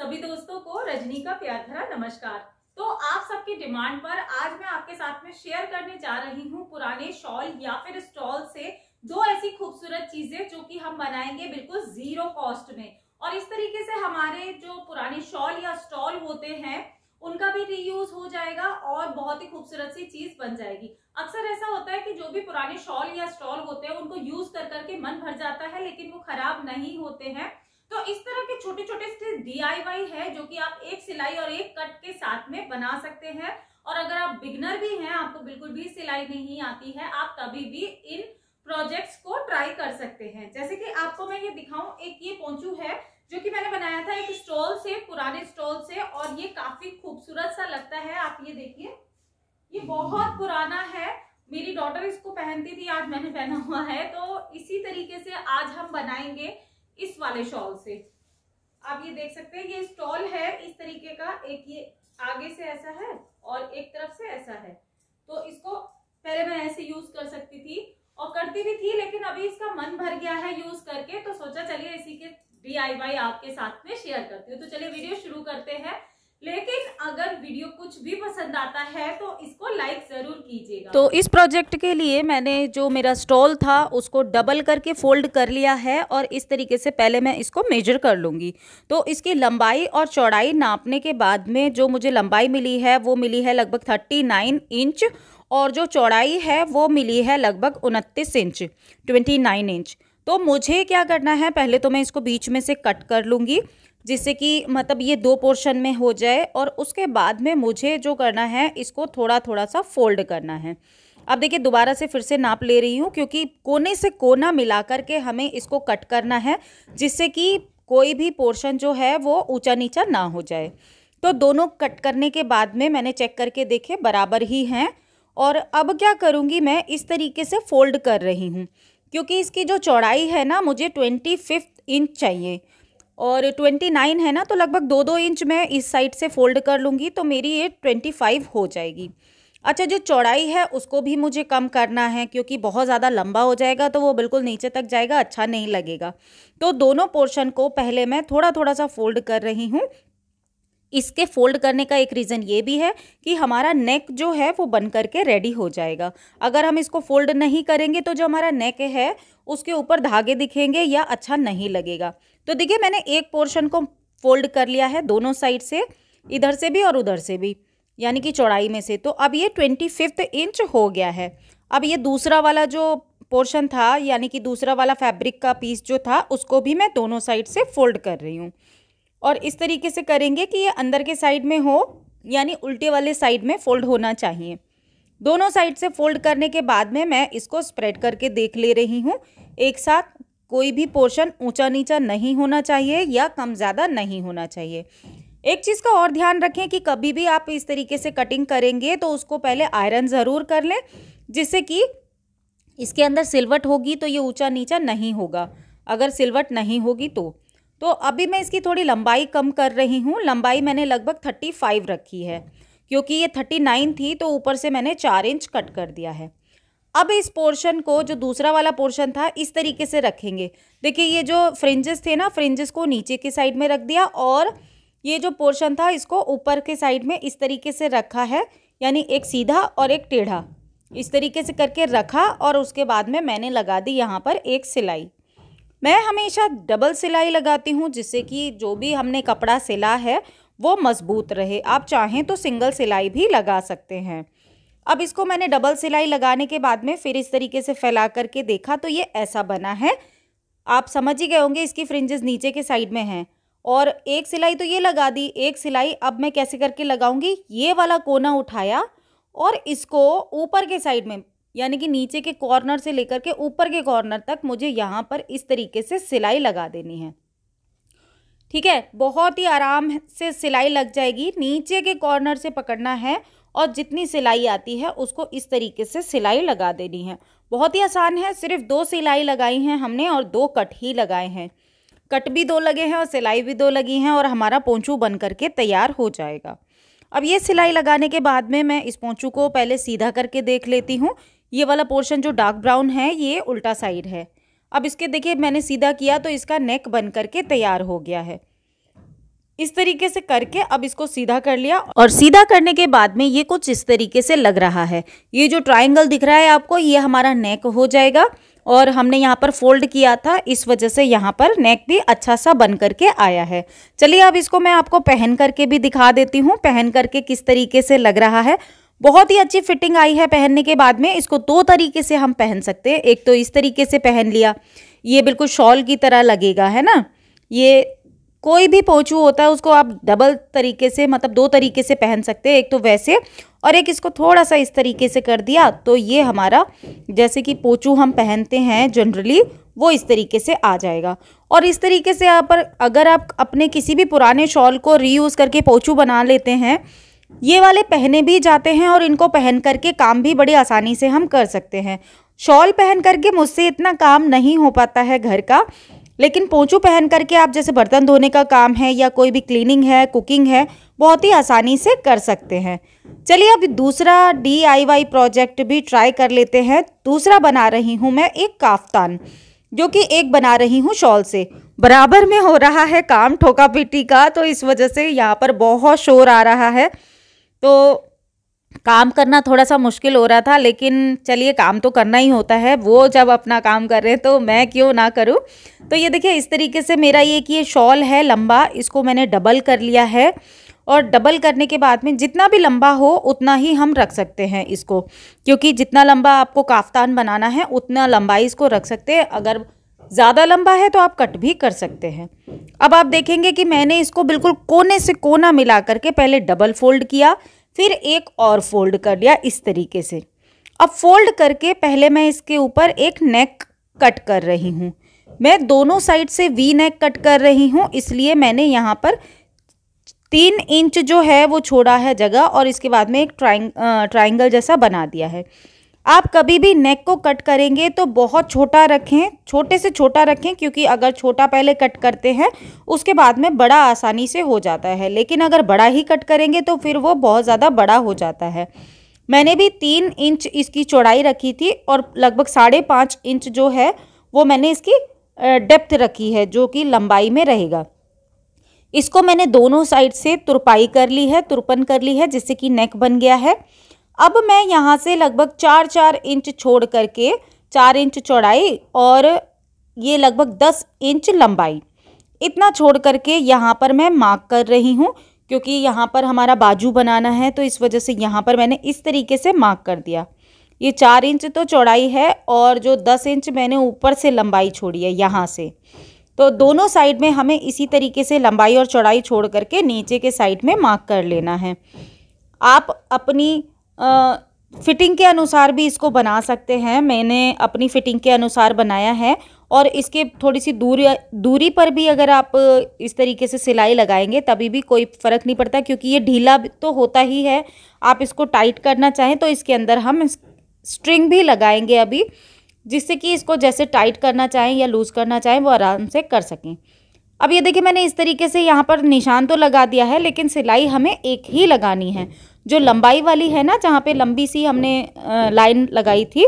सभी दोस्तों को रजनी का प्यार भरा नमस्कार तो आप सबकी डिमांड पर आज मैं आपके साथ में शेयर करने जा रही हूँ पुराने शॉल या फिर स्टॉल से दो ऐसी खूबसूरत चीजें जो कि हम बनाएंगे बिल्कुल जीरो कॉस्ट में और इस तरीके से हमारे जो पुराने शॉल या स्टॉल होते हैं उनका भी रीयूज हो जाएगा और बहुत ही खूबसूरत सी चीज बन जाएगी अक्सर ऐसा होता है कि जो भी पुराने शॉल या स्टॉल होते हैं उनको यूज कर करके मन भर जाता है लेकिन वो खराब नहीं होते हैं तो इस तरह के छोटे छोटे स्टिच डी है जो कि आप एक सिलाई और एक कट के साथ में बना सकते हैं और अगर आप बिगनर भी हैं आपको बिल्कुल भी सिलाई नहीं आती है आप कभी भी इन प्रोजेक्ट्स को ट्राई कर सकते हैं जैसे कि आपको मैं ये दिखाऊं एक ये पोंचू है जो कि मैंने बनाया था एक स्टॉल से पुराने स्टॉल से और ये काफी खूबसूरत सा लगता है आप ये देखिए ये बहुत पुराना है मेरी डॉटर इसको पहनती थी आज मैंने पहना हुआ है तो इसी तरीके से आज हम बनाएंगे इस वाले शॉल से आप ये देख सकते हैं ये स्टॉल है इस तरीके का एक ये आगे से ऐसा है और एक तरफ से ऐसा है तो इसको पहले मैं ऐसे यूज कर सकती थी और करती भी थी लेकिन अभी इसका मन भर गया है यूज करके तो सोचा चलिए इसी के डी आपके साथ में शेयर करती हूँ तो चलिए वीडियो शुरू करते हैं लेकिन अगर वीडियो कुछ भी पसंद आता है तो इसको लाइक ज़रूर कीजिएगा तो इस प्रोजेक्ट के लिए मैंने जो मेरा स्टॉल था उसको डबल करके फोल्ड कर लिया है और इस तरीके से पहले मैं इसको मेजर कर लूँगी तो इसकी लंबाई और चौड़ाई नापने के बाद में जो मुझे लंबाई मिली है वो मिली है लगभग थर्टी नाइन इंच और जो चौड़ाई है वो मिली है लगभग उनतीस इंच ट्वेंटी नाइन इंच तो मुझे क्या करना है पहले तो मैं इसको बीच में से कट कर लूँगी जिससे कि मतलब ये दो पोर्शन में हो जाए और उसके बाद में मुझे जो करना है इसको थोड़ा थोड़ा सा फोल्ड करना है अब देखिए दोबारा से फिर से नाप ले रही हूँ क्योंकि कोने से कोना मिला करके हमें इसको कट करना है जिससे कि कोई भी पोर्शन जो है वो ऊंचा नीचा ना हो जाए तो दोनों कट करने के बाद में मैंने चेक करके देखे बराबर ही हैं और अब क्या करूँगी मैं इस तरीके से फोल्ड कर रही हूँ क्योंकि इसकी जो चौड़ाई है ना मुझे ट्वेंटी फिफ्थ इंच चाहिए और ट्वेंटी नाइन है ना तो लगभग दो दो इंच मैं इस साइड से फोल्ड कर लूँगी तो मेरी ये ट्वेंटी फाइव हो जाएगी अच्छा जो चौड़ाई है उसको भी मुझे कम करना है क्योंकि बहुत ज़्यादा लंबा हो जाएगा तो वो बिल्कुल नीचे तक जाएगा अच्छा नहीं लगेगा तो दोनों पोर्शन को पहले मैं थोड़ा थोड़ा सा फोल्ड कर रही हूँ इसके फोल्ड करने का एक रीज़न ये भी है कि हमारा नेक जो है वो बन करके रेडी हो जाएगा अगर हम इसको फोल्ड नहीं करेंगे तो जो हमारा नेक है उसके ऊपर धागे दिखेंगे या अच्छा नहीं लगेगा तो देखिए मैंने एक पोर्शन को फोल्ड कर लिया है दोनों साइड से इधर से भी और उधर से भी यानी कि चौड़ाई में से तो अब ये ट्वेंटी फिफ्थ इंच हो गया है अब ये दूसरा वाला जो पोर्शन था यानी कि दूसरा वाला फैब्रिक का पीस जो था उसको भी मैं दोनों साइड से फोल्ड कर रही हूँ और इस तरीके से करेंगे कि ये अंदर के साइड में हो यानी उल्टे वाले साइड में फोल्ड होना चाहिए दोनों साइड से फोल्ड करने के बाद में मैं इसको स्प्रेड करके देख ले रही हूँ एक साथ कोई भी पोर्शन ऊंचा नीचा नहीं होना चाहिए या कम ज़्यादा नहीं होना चाहिए एक चीज़ का और ध्यान रखें कि कभी भी आप इस तरीके से कटिंग करेंगे तो उसको पहले आयरन ज़रूर कर लें जिससे कि इसके अंदर सिलवट होगी तो ये ऊंचा नीचा नहीं होगा अगर सिलवट नहीं होगी तो तो अभी मैं इसकी थोड़ी लंबाई कम कर रही हूँ लंबाई मैंने लगभग थर्टी फाइव रखी है क्योंकि ये थर्टी नाइन थी तो ऊपर से मैंने चार इंच कट कर दिया है अब इस पोर्शन को जो दूसरा वाला पोर्शन था इस तरीके से रखेंगे देखिए ये जो फ्रिंजेस थे ना फ्रिंजेस को नीचे की साइड में रख दिया और ये जो पोर्शन था इसको ऊपर के साइड में इस तरीके से रखा है यानी एक सीधा और एक टेढ़ा इस तरीके से करके रखा और उसके बाद में मैंने लगा दी यहाँ पर एक सिलाई मैं हमेशा डबल सिलाई लगाती हूँ जिससे कि जो भी हमने कपड़ा सिला है वो मज़बूत रहे आप चाहें तो सिंगल सिलाई भी लगा सकते हैं अब इसको मैंने डबल सिलाई लगाने के बाद में फिर इस तरीके से फैला करके देखा तो ये ऐसा बना है आप समझ ही गए होंगे इसकी फ्रिंजेस नीचे के साइड में हैं और एक सिलाई तो ये लगा दी एक सिलाई अब मैं कैसे करके लगाऊंगी ये वाला कोना उठाया और इसको ऊपर के साइड में यानी कि नीचे के कॉर्नर से लेकर के ऊपर के कॉर्नर तक मुझे यहाँ पर इस तरीके से सिलाई लगा देनी है ठीक है बहुत ही आराम से सिलाई लग जाएगी नीचे के कॉर्नर से पकड़ना है और जितनी सिलाई आती है उसको इस तरीके से सिलाई लगा देनी है बहुत ही आसान है सिर्फ दो सिलाई लगाई हैं हमने और दो कट ही लगाए हैं कट भी दो लगे हैं और सिलाई भी दो लगी हैं और हमारा पोंचू बन करके तैयार हो जाएगा अब ये सिलाई लगाने के बाद में मैं इस पोंचू को पहले सीधा करके देख लेती हूँ ये वाला पोर्शन जो डार्क ब्राउन है ये उल्टा साइड है अब इसके देखिए मैंने सीधा किया तो इसका नेक बन करके तैयार हो गया है इस तरीके से करके अब इसको सीधा कर लिया और सीधा करने के बाद में ये कुछ इस तरीके से लग रहा है ये जो ट्राइंगल दिख रहा है आपको ये हमारा नेक हो जाएगा और हमने यहाँ पर फोल्ड किया था इस वजह से यहाँ पर नेक भी अच्छा सा बन करके आया है चलिए अब इसको मैं आपको पहन करके भी दिखा देती हूँ पहन करके किस तरीके से लग रहा है बहुत ही अच्छी फिटिंग आई है पहनने के बाद में इसको दो तरीके से हम पहन सकते हैं एक तो इस तरीके से पहन लिया ये बिल्कुल शॉल की तरह लगेगा है ना ये कोई भी पोचू होता है उसको आप डबल तरीके से मतलब दो तरीके से पहन सकते हैं एक तो वैसे और एक इसको थोड़ा सा इस तरीके से कर दिया तो ये हमारा जैसे कि पोचू हम पहनते हैं जनरली वो इस तरीके से आ जाएगा और इस तरीके से आप अगर आप अपने किसी भी पुराने शॉल को रीयूज़ करके पोचू बना लेते हैं ये वाले पहने भी जाते हैं और इनको पहन करके काम भी बड़ी आसानी से हम कर सकते हैं शॉल पहन करके मुझसे इतना काम नहीं हो पाता है घर का लेकिन पोंचू पहन करके आप जैसे बर्तन धोने का काम है या कोई भी क्लीनिंग है कुकिंग है बहुत ही आसानी से कर सकते हैं चलिए अब दूसरा डी प्रोजेक्ट भी ट्राई कर लेते हैं दूसरा बना रही हूँ मैं एक काफ्तान जो कि एक बना रही हूँ शॉल से बराबर में हो रहा है काम ठोका पिटी का तो इस वजह से यहाँ पर बहुत शोर आ रहा है तो काम करना थोड़ा सा मुश्किल हो रहा था लेकिन चलिए काम तो करना ही होता है वो जब अपना काम कर रहे हैं तो मैं क्यों ना करूं तो ये देखिए इस तरीके से मेरा ये कि ये शॉल है लंबा इसको मैंने डबल कर लिया है और डबल करने के बाद में जितना भी लंबा हो उतना ही हम रख सकते हैं इसको क्योंकि जितना लंबा आपको काफ्तान बनाना है उतना लंबाई इसको रख सकते हैं अगर ज़्यादा लंबा है तो आप कट भी कर सकते हैं अब आप देखेंगे कि मैंने इसको बिल्कुल कोने से कोना मिला करके पहले डबल फोल्ड किया फिर एक और फोल्ड कर लिया इस तरीके से अब फोल्ड करके पहले मैं इसके ऊपर एक नेक कट कर रही हूँ मैं दोनों साइड से वी नेक कट कर रही हूँ इसलिए मैंने यहाँ पर तीन इंच जो है वो छोड़ा है जगह और इसके बाद में एक ट्राइंग ट्राइंगल जैसा बना दिया है आप कभी भी नेक को कट करेंगे तो बहुत छोटा रखें छोटे से छोटा रखें क्योंकि अगर छोटा पहले कट करते हैं उसके बाद में बड़ा आसानी से हो जाता है लेकिन अगर बड़ा ही कट करेंगे तो फिर वो बहुत ज़्यादा बड़ा हो जाता है मैंने भी तीन इंच इसकी चौड़ाई रखी थी और लगभग साढ़े पाँच इंच जो है वो मैंने इसकी डेप्थ रखी है जो कि लंबाई में रहेगा इसको मैंने दोनों साइड से तुरपाई कर ली है तुरपन कर ली है जिससे कि नेक बन गया है अब मैं यहाँ से लगभग चार चार इंच छोड़ करके चार इंच चौड़ाई और ये लगभग दस इंच लंबाई इतना छोड़ करके यहाँ पर मैं मार्क कर रही हूँ क्योंकि यहाँ पर हमारा बाजू बनाना है तो इस वजह से यहाँ पर मैंने इस तरीके से मार्क कर दिया ये चार इंच तो चौड़ाई है और जो दस इंच मैंने ऊपर से लंबाई छोड़ी है यहाँ से तो दोनों साइड में हमें इसी तरीके से लंबाई और चौड़ाई छोड़ करके नीचे के साइड में मार्क कर लेना है आप अपनी फ़िटिंग के अनुसार भी इसको बना सकते हैं मैंने अपनी फ़िटिंग के अनुसार बनाया है और इसके थोड़ी सी दूरी दूरी पर भी अगर आप इस तरीके से सिलाई लगाएंगे तभी भी कोई फ़र्क नहीं पड़ता क्योंकि ये ढीला तो होता ही है आप इसको टाइट करना चाहें तो इसके अंदर हम स्ट्रिंग भी लगाएंगे अभी जिससे कि इसको जैसे टाइट करना चाहें या लूज़ करना चाहें वो आराम से कर सकें अब ये देखिए मैंने इस तरीके से यहाँ पर निशान तो लगा दिया है लेकिन सिलाई हमें एक ही लगानी है जो लंबाई वाली है ना जहाँ पे लंबी सी हमने लाइन लगाई थी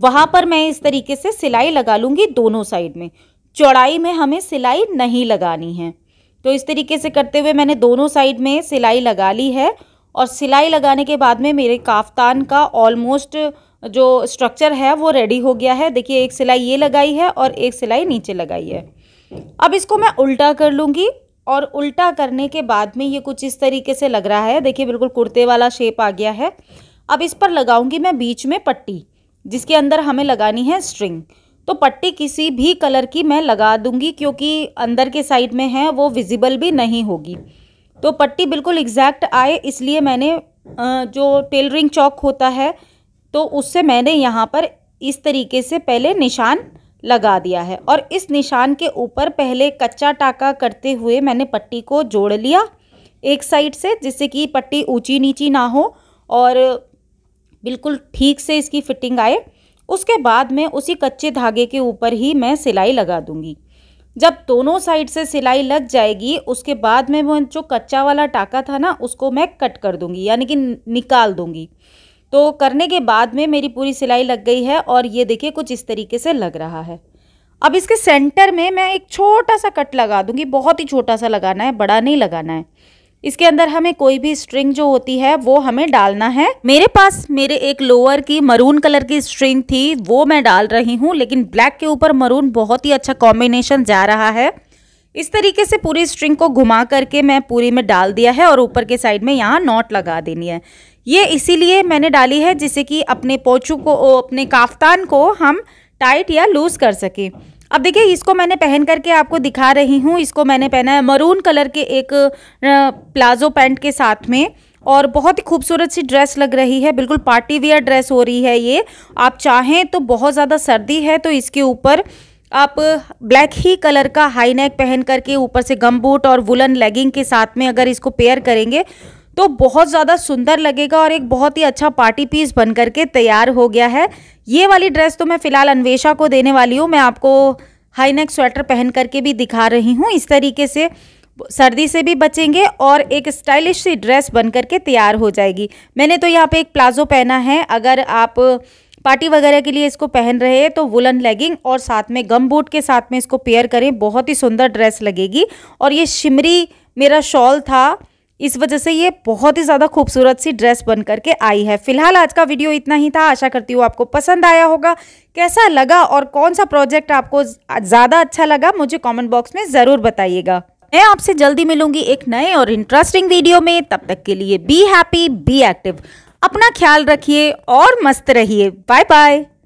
वहाँ पर मैं इस तरीके से सिलाई लगा लूँगी दोनों साइड में चौड़ाई में हमें सिलाई नहीं लगानी है तो इस तरीके से करते हुए मैंने दोनों साइड में सिलाई लगा ली है और सिलाई लगाने के बाद में मेरे काफ्तान का ऑलमोस्ट जो स्ट्रक्चर है वो रेडी हो गया है देखिए एक सिलाई ये लगाई है और एक सिलाई नीचे लगाई है अब इसको मैं उल्टा कर लूँगी और उल्टा करने के बाद में ये कुछ इस तरीके से लग रहा है देखिए बिल्कुल कुर्ते वाला शेप आ गया है अब इस पर लगाऊंगी मैं बीच में पट्टी जिसके अंदर हमें लगानी है स्ट्रिंग तो पट्टी किसी भी कलर की मैं लगा दूंगी क्योंकि अंदर के साइड में है वो विजिबल भी नहीं होगी तो पट्टी बिल्कुल एग्जैक्ट आए इसलिए मैंने जो टेलरिंग चौक होता है तो उससे मैंने यहाँ पर इस तरीके से पहले निशान लगा दिया है और इस निशान के ऊपर पहले कच्चा टाका करते हुए मैंने पट्टी को जोड़ लिया एक साइड से जिससे कि पट्टी ऊंची नीची ना हो और बिल्कुल ठीक से इसकी फिटिंग आए उसके बाद में उसी कच्चे धागे के ऊपर ही मैं सिलाई लगा दूंगी जब दोनों साइड से सिलाई लग जाएगी उसके बाद में वो जो कच्चा वाला टाका था ना उसको मैं कट कर दूंगी यानी कि निकाल दूंगी तो करने के बाद में मेरी पूरी सिलाई लग गई है और ये देखिए कुछ इस तरीके से लग रहा है अब इसके सेंटर में मैं एक छोटा सा कट लगा दूंगी बहुत ही छोटा सा लगाना है बड़ा नहीं लगाना है इसके अंदर हमें कोई भी स्ट्रिंग जो होती है वो हमें डालना है मेरे पास मेरे एक लोअर की मरून कलर की स्ट्रिंग थी वो मैं डाल रही हूँ लेकिन ब्लैक के ऊपर मरून बहुत ही अच्छा कॉम्बिनेशन जा रहा है इस तरीके से पूरी स्ट्रिंग को घुमा करके मैं पूरी में डाल दिया है और ऊपर के साइड में यहाँ नॉट लगा देनी है ये इसीलिए मैंने डाली है जिससे कि अपने पोचू को अपने काफ्तान को हम टाइट या लूज़ कर सकें अब देखिए इसको मैंने पहन करके आपको दिखा रही हूँ इसको मैंने पहना है मरून कलर के एक प्लाजो पैंट के साथ में और बहुत ही खूबसूरत सी ड्रेस लग रही है बिल्कुल पार्टी वियर ड्रेस हो रही है ये आप चाहें तो बहुत ज़्यादा सर्दी है तो इसके ऊपर आप ब्लैक ही कलर का हाई नेक पहन करके ऊपर से गम बूट और वुलन लेगिंग के साथ में अगर इसको पेयर करेंगे तो बहुत ज़्यादा सुंदर लगेगा और एक बहुत ही अच्छा पार्टी पीस बन करके तैयार हो गया है ये वाली ड्रेस तो मैं फ़िलहाल अन्वेशा को देने वाली हूँ मैं आपको हाईनेक स्वेटर पहन करके भी दिखा रही हूँ इस तरीके से सर्दी से भी बचेंगे और एक स्टाइलिश सी ड्रेस बन करके तैयार हो जाएगी मैंने तो यहाँ पे एक प्लाजो पहना है अगर आप पार्टी वगैरह के लिए इसको पहन रहे हैं तो वुलन लेगिंग और साथ में गम बूट के साथ में इसको पेयर करें बहुत ही सुंदर ड्रेस लगेगी और ये शिमरी मेरा शॉल था इस वजह से ये बहुत ही ज़्यादा खूबसूरत सी ड्रेस बन करके आई है फिलहाल आज का वीडियो इतना ही था आशा करती हूँ आपको पसंद आया होगा कैसा लगा और कौन सा प्रोजेक्ट आपको ज़्यादा अच्छा लगा मुझे कॉमेंट बॉक्स में ज़रूर बताइएगा मैं आपसे जल्दी मिलूंगी एक नए और इंटरेस्टिंग वीडियो में तब तक के लिए बी हैप्पी बी एक्टिव अपना ख्याल रखिए और मस्त रहिए बाय बाय